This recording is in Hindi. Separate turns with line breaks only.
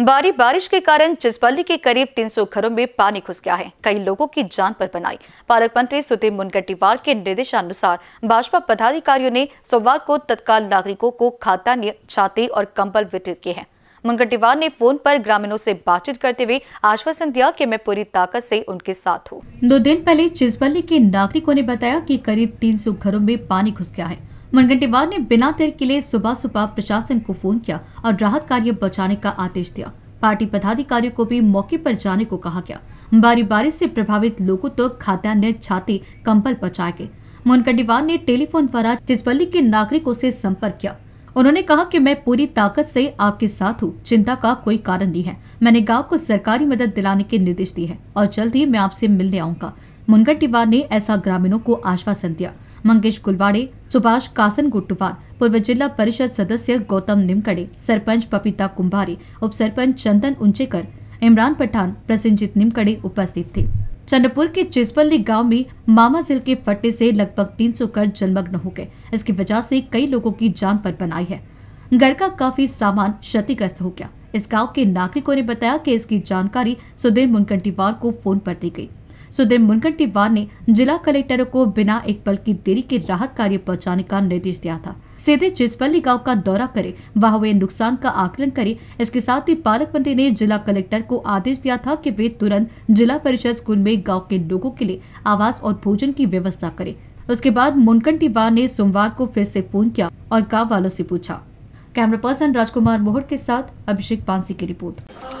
भारी बारिश के कारण चिजपल्ली के करीब 300 घरों में पानी घुस गया है कई लोगों की जान पर बनाई पालक मंत्री सुधीर मुनगटीवार के निर्देशानुसार भाजपा पदाधिकारियों ने सोमवार को तत्काल नागरिकों को खाता छाते और कंबल वितरित किए हैं मुनगट्टीवार ने फोन पर ग्रामीणों से बातचीत करते हुए आश्वासन दिया कि मैं पूरी ताकत से उनके साथ हूँ दो दिन पहले चिजपल्ली के नागरिकों ने बताया की करीब तीन घरों में पानी घुस गया है मनगंटीवार ने बिना देर के लिए सुबह सुबह प्रशासन को फोन किया और राहत कार्य बचाने का आदेश दिया पार्टी पदाधिकारियों को भी मौके पर जाने को कहा गया बारी बारिश से प्रभावित लोगों तक तो खाद्यान्न छाती कंबल पहुंचाए गए मुनगंटीवार ने टेलीफोन द्वारा चिचवली के नागरिकों से संपर्क किया उन्होंने कहा कि मैं पूरी ताकत से आपके साथ हूँ चिंता का कोई कारण नहीं है मैंने गांव को सरकारी मदद दिलाने के निर्देश दिए हैं और जल्द ही मैं आपसे मिलने आऊंगा मुनगंटीवार ने ऐसा ग्रामीणों को आश्वासन दिया मंगेश गुलवाड़े सुभाष कासन गुट्टुवार पूर्व जिला परिषद सदस्य गौतम निमकडे सरपंच पपीता कुंभारे सरपंच चंदन उंचेकर इमरान पठान प्रसन्नजीत निमकडे उपस्थित थे चंद्रपुर के चिस्पल्ली गांव में मामा जिल के फट्टे से लगभग 300 कर जलमग्न हो गए इसकी वजह से कई लोगों की जान पर बनाई है घर का काफी सामान क्षतिग्रस्त हो गया इस गांव के नागरिकों ने बताया कि इसकी जानकारी सुधीर मुनकंटीवार को फोन पर दी गई सुधीर वार ने जिला कलेक्टरों को बिना एक पल की देरी के राहत कार्य पहुंचाने का निर्देश दिया था सीधे जिसपल्ली गांव का दौरा करे वहां हुए नुकसान का आकलन करे इसके साथ ही पालक मंत्री ने जिला कलेक्टर को आदेश दिया था कि वे तुरंत जिला परिषद स्कूल में गांव के लोगों के लिए आवास और भोजन की व्यवस्था करे उसके बाद मुनकंटीवार ने सोमवार को फिर से फोन किया और गांव वालों से पूछा कैमरा पर्सन राजकुमार मोहर के साथ अभिषेक पांसी की रिपोर्ट